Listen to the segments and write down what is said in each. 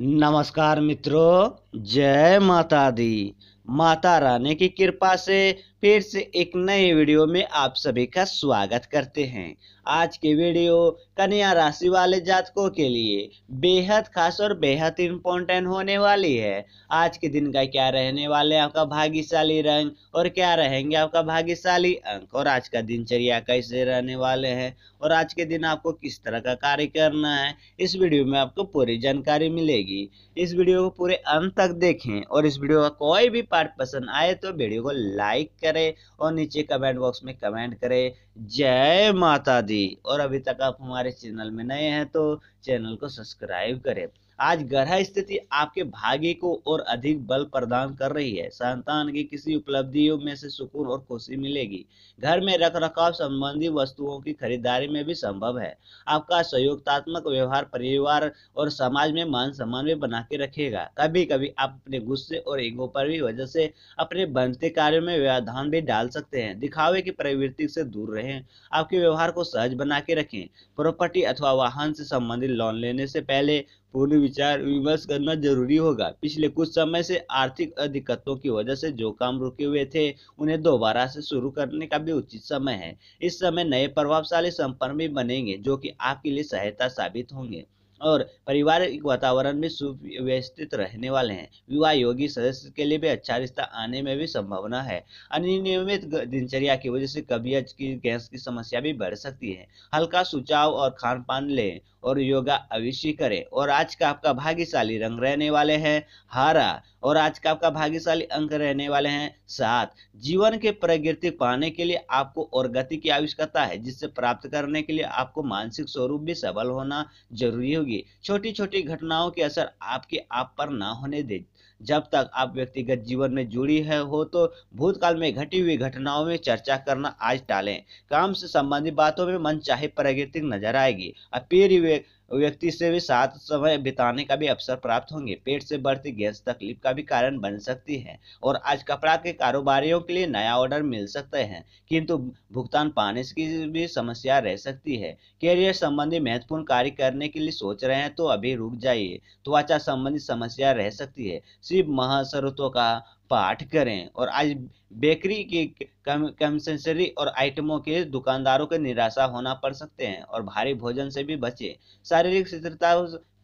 नमस्कार मित्रों जय माता दी माता रानी की कृपा से फिर से एक नए वीडियो में आप सभी का स्वागत करते हैं आज के वीडियो कन्या राशि वाले जातकों के लिए बेहद खास और बेहद इम्पोर्टेंट होने वाली है आज के दिन का क्या रहने वाले आपका भाग्यशाली रंग और क्या रहेंगे आपका भाग्यशाली अंक और आज का दिनचर्या कैसे रहने वाले हैं और आज के दिन आपको किस तरह का कार्य करना है इस वीडियो में आपको पूरी जानकारी मिलेगी इस वीडियो को पूरे अंत तक देखें और इस वीडियो का कोई भी पार्ट पसंद आए तो वीडियो को लाइक कर करें और नीचे कमेंट बॉक्स में कमेंट करें जय माता दी और अभी तक आप हमारे चैनल में नए हैं तो चैनल को सब्सक्राइब करें आज ग्रह स्थिति आपके भाग्य को और अधिक बल प्रदान कर रही है संतान की किसी उपलब्धियों में से सुकून और खुशी मिलेगी घर में रख रखाव संबंधी वस्तुओं की खरीदारी में भी संभव है आपका सहयोगतात्मक व्यवहार परिवार और समाज में मान सम्मान भी बना के रखेगा कभी कभी आप अपने गुस्से और ईगो पर भी वजह से अपने बनते कार्यो में व्यवधान भी डाल सकते हैं दिखावे की प्रवृत्ति से दूर रहे आपके व्यवहार को सहज बना के रखें प्रॉपर्टी अथवा वाहन से संबंधित लोन लेने से पहले पूर्ण विचार विमर्श करना जरूरी होगा पिछले कुछ समय से आर्थिक दिक्कतों की वजह से जो काम रुके हुए थे उन्हें दोबारा से शुरू करने का भी उचित समय है इस समय नए प्रभावशाली संपर्क भी बनेंगे जो कि आपके लिए सहायता साबित होंगे और पारिवारिक वातावरण में सुव्यवस्थित रहने वाले हैं विवाह योगी सदस्य के लिए भी अच्छा रिश्ता आने में भी संभावना है अनियमित दिनचर्या की वजह से कबियत की गैस की समस्या भी बढ़ सकती है हल्का सुचाव और खान पान लें और योगा अवश्य करें और आज का आपका भाग्यशाली रंग रहने वाले हैं हारा और आज का आपका भाग्यशाली अंक रहने वाले हैं सात जीवन के प्रगति पाने के लिए आपको और गति की आवश्यकता है जिससे प्राप्त करने के लिए आपको मानसिक स्वरूप भी सबल होना जरूरी हो होगी छोटी छोटी घटनाओं के असर आपके आप पर ना होने दें जब तक आप व्यक्तिगत जीवन में जुड़ी है हो तो भूतकाल में घटी हुई घटनाओं में चर्चा करना आज टालें काम से संबंधित बातों में मन चाहे प्रगति नजर आएगी अपेरी व्यक्ति से भी साथ समय बिताने का भी अवसर प्राप्त होंगे पेट से बढ़ती गैस तकलीफ का भी कारण बन सकती है और आज कपड़ा के कारोबारियों के लिए नया ऑर्डर मिल सकते हैं किंतु भुगतान पाने की भी समस्या रह सकती है कैरियर संबंधी महत्वपूर्ण कार्य करने के लिए सोच रहे हैं तो अभी रुक जाइए त्वचा संबंधी समस्या रह सकती है शिव महासरुत्व का पाठ करें और आज बेकरी के कमसेंसरी और आइटमों के दुकानदारों के निराशा होना पड़ सकते हैं और भारी भोजन से भी बचें शारीरिक स्थिरता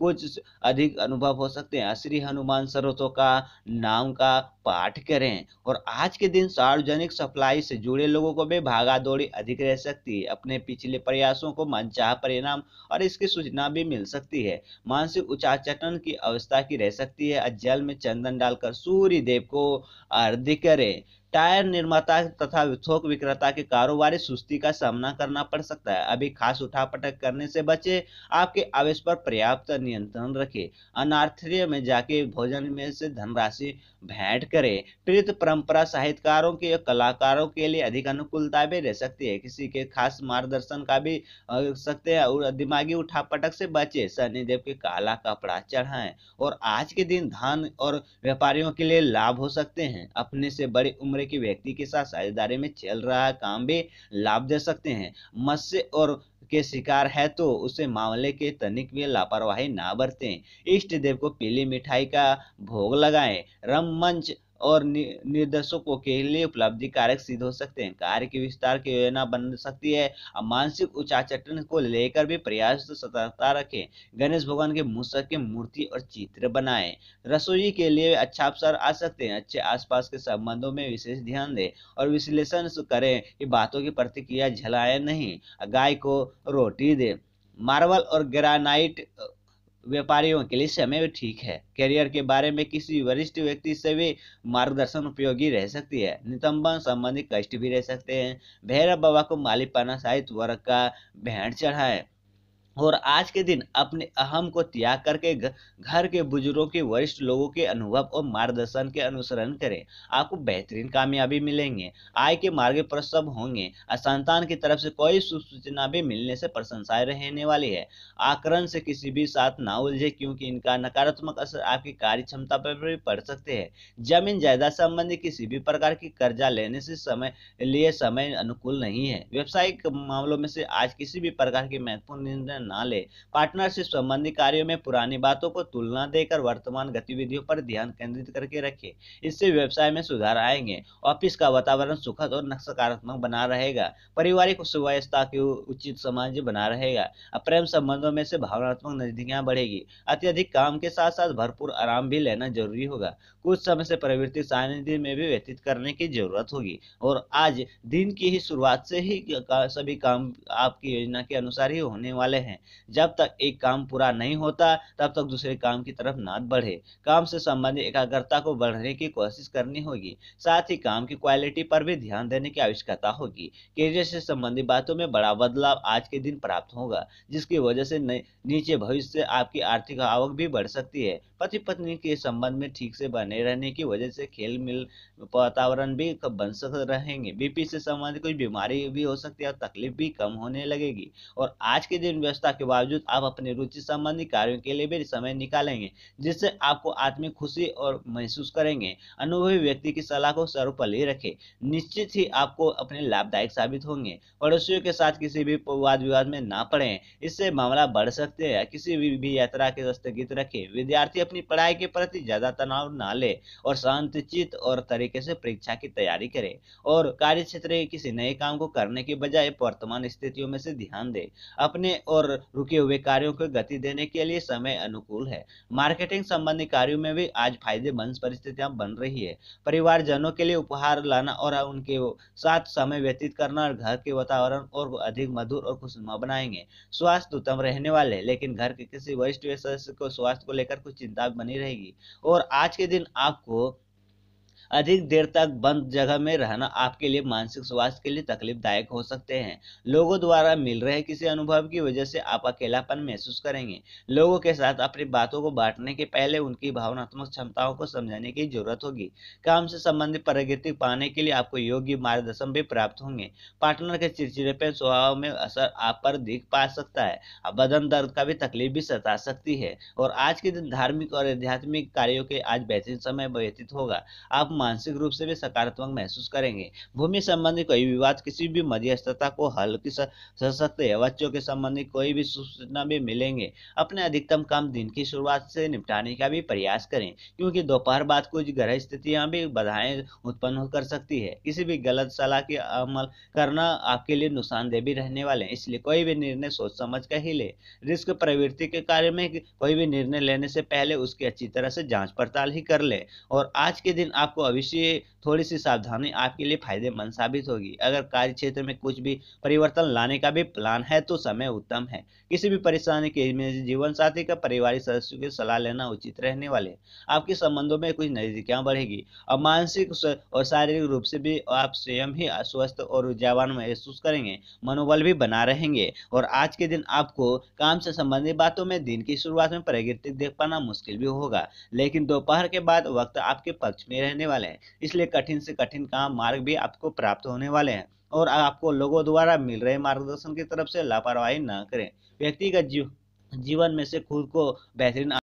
कुछ अधिक अनुभव हो सकते हैं श्री हनुमान सरोतों का नाम का पाठ करें और आज के दिन सार्वजनिक सप्लाई से जुड़े लोगों को भी भागा दौड़ी अधिक रह सकती है अपने पिछले प्रयासों को मनचाह परिणाम और इसकी सूचना भी मिल सकती है मानसिक उचाचटन की अवस्था की रह सकती है जल में चंदन डालकर सूर्य देव को अर्ध करें टायर निर्माता तथा थोक विक्रेता के कारोबारी सुस्ती का सामना करना पड़ सकता है अभी खास उठापटक करने से बचे आपके आवेश पर पर्याप्त नियंत्रण रखें अनार्थ्य में जाके भोजन में से धनराशि भेंट करें प्रीत परंपरा साहित्यकारों के कलाकारों के लिए अधिक अनुकूलता भी रह सकती है किसी के खास मार्गदर्शन का भी सकते हैं और दिमागी उठापटक से बचे शनिदेव के काला कपड़ा चढ़ाए और आज के दिन धन और व्यापारियों के लिए लाभ हो सकते हैं अपने से बड़ी उम्र तरह के व्यक्ति के साथ साझेदारी में चल रहा काम भी लाभ दे सकते हैं मत्स्य और के शिकार है तो उसे मामले के तनिक में लापरवाही ना बरतें इष्ट देव को पीली मिठाई का भोग लगाएं रम मंच और नि, निर्देशकों के लिए उपलब्धि कारक सिद्ध हो सकते हैं कार्य के विस्तार की योजना बन सकती है और मानसिक उच्चाचटन को लेकर भी प्रयास तो सतर्कता रखें गणेश भगवान के मूसक मुसक मूर्ति और चित्र बनाए रसोई के लिए अच्छा अवसर आ सकते हैं अच्छे आसपास के संबंधों में विशेष ध्यान दें और विश्लेषण करें कि बातों की प्रतिक्रिया झलाए नहीं गाय को रोटी दे मार्बल और ग्रेनाइट व्यापारियों के लिए समय ठीक है करियर के बारे में किसी वरिष्ठ व्यक्ति से भी मार्गदर्शन उपयोगी रह सकती है नितंबन संबंधी कष्ट भी रह सकते हैं भैरव बाबा को मालिक पाना साहित्य वर्ग का भेंट चढ़ाएं और आज के दिन अपने अहम को त्याग करके घर के बुजुर्गों के वरिष्ठ लोगों के अनुभव और मार्गदर्शन के अनुसरण करें आपको बेहतरीन कामयाबी मिलेंगे आय के मार्ग प्रसव होंगे संतान की तरफ से कोई सूचना भी मिलने से प्रशंसाएं रहने वाली है आकरण से किसी भी साथ ना उलझे क्योंकि इनका नकारात्मक असर आपकी कार्य क्षमता पर भी पड़ सकते हैं जमीन जायदाद संबंधी किसी भी प्रकार की कर्जा लेने से समय लिए समय अनुकूल नहीं है व्यवसायिक मामलों में से आज किसी भी प्रकार के महत्वपूर्ण निर्णय निर्णय ना ले पार्टनरशिप संबंधी कार्यों में पुरानी बातों को तुलना देकर वर्तमान गतिविधियों पर ध्यान केंद्रित करके रखे इससे व्यवसाय में सुधार आएंगे ऑफिस का वातावरण सुखद और नकारात्मक बना रहेगा पारिवारिक सुव्यवस्था की उचित समाज बना रहेगा प्रेम संबंधों में से भावनात्मक नजदीकियां बढ़ेगी अत्यधिक काम के साथ साथ भरपूर आराम भी लेना जरूरी होगा कुछ समय से प्रवृत्ति सानिध्य में भी व्यतीत करने की जरूरत होगी और आज दिन की ही शुरुआत से ही सभी काम आपकी योजना के अनुसार ही होने वाले हैं हैं जब तक एक काम पूरा नहीं होता तब तक दूसरे काम की तरफ ना बढ़े काम से संबंधित एकाग्रता को बढ़ने की कोशिश करनी होगी साथ ही काम की क्वालिटी पर भी ध्यान देने की आवश्यकता होगी करियर से संबंधित बातों में बड़ा बदलाव आज के दिन प्राप्त होगा जिसकी वजह से नीचे भविष्य से आपकी आर्थिक आवक भी बढ़ सकती है पति पत्नी के संबंध में ठीक से बने रहने की वजह से खेल मिल वातावरण भी बन सकते रहेंगे बीपी से संबंधित कोई बीमारी भी हो सकती है और तकलीफ भी कम होने लगेगी और आज के दिन व्यस्त व्यस्तता के बावजूद आप अपने रुचि संबंधी कार्यों के लिए भी समय निकालेंगे जिससे आपको आत्मिक खुशी और महसूस करेंगे अनुभवी व्यक्ति की सलाह को सर्वपल्ली रखे निश्चित ही आपको अपने लाभदायक साबित होंगे पड़ोसियों के साथ किसी भी वाद विवाद में ना पड़े इससे मामला बढ़ सकते हैं किसी भी, भी यात्रा के स्थगित रखे विद्यार्थी अपनी पढ़ाई के प्रति ज्यादा तनाव न ले और चित और तरीके से परीक्षा की तैयारी करे और कार्य क्षेत्र के किसी नए काम को करने के बजाय वर्तमान स्थितियों में से ध्यान दे अपने और रुके हुए कार्यों को गति देने के लिए समय अनुकूल है मार्केटिंग संबंधी कार्यों में भी आज फायदेमंद परिस्थितियां बन रही है परिवार जनों के लिए उपहार लाना और उनके साथ समय व्यतीत करना और घर के वातावरण और अधिक मधुर और खुशनुमा बनाएंगे स्वास्थ्य उत्तम रहने वाले लेकिन घर के किसी वरिष्ठ सदस्य को स्वास्थ्य को लेकर कुछ चिंता बनी रहेगी और आज के दिन आपको अधिक देर तक बंद जगह में रहना आपके लिए मानसिक स्वास्थ्य के लिए तकलीफदायक हो सकते हैं लोगों द्वारा मिल रहे किसी अनुभव की वजह से आप अकेलापन महसूस करेंगे लोगों के साथ अपनी बातों को बांटने के पहले उनकी भावनात्मक क्षमताओं को समझाने की जरूरत होगी काम से संबंधित प्रगति पाने के लिए आपको योग्य मार्गदर्शन भी प्राप्त होंगे पार्टनर के चिड़चिड़ेपन स्वभाव में असर आप पर दिख पा सकता है बदन दर्द का भी तकलीफ भी सता सकती है और आज के दिन धार्मिक और आध्यात्मिक कार्यों के आज बेहतरीन समय व्यतीत होगा आप मानसिक रूप से भी सकारात्मक महसूस करेंगे भूमि संबंधी कोई विवाद किसी भी मध्यस्थता को हल की सशक्त है बच्चों के संबंधी कोई भी सूचना भी मिलेंगे अपने अधिकतम काम दिन की शुरुआत से निपटाने का भी प्रयास करें क्योंकि दोपहर बाद कुछ ग्रह स्थितियाँ भी बधाएं उत्पन्न कर सकती है किसी भी गलत सलाह की अमल करना आपके लिए नुकसानदेह भी रहने वाले हैं इसलिए कोई भी निर्णय सोच समझ कर ही ले रिस्क प्रवृत्ति के कार्य में कोई भी निर्णय लेने से पहले उसकी अच्छी तरह से जांच पड़ताल ही कर ले और आज के दिन आपको अवश्य थोड़ी सी सावधानी आपके लिए फायदेमंद साबित होगी अगर कार्य क्षेत्र में कुछ भी परिवर्तन लाने का भी प्लान है तो समय उत्तम है किसी भी परेशानी के में जीवन साथी का पारिवारिक सदस्यों की सलाह लेना उचित रहने वाले आपके संबंधों में कुछ नजदीकियाँ बढ़ेगी और मानसिक और शारीरिक रूप से भी आप स्वयं ही अस्वस्थ और ऊर्जावान महसूस करेंगे मनोबल भी बना रहेंगे और आज के दिन आपको काम से संबंधित बातों में दिन की शुरुआत में प्रगति देख पाना मुश्किल भी होगा लेकिन दोपहर के बाद वक्त आपके पक्ष में रहने वाले हैं इसलिए कठिन से कठिन काम मार्ग भी आपको प्राप्त होने वाले हैं और आपको लोगों द्वारा मिल रहे मार्गदर्शन की तरफ से लापरवाही न करें व्यक्तिगत जीवन में से खुद को बेहतरीन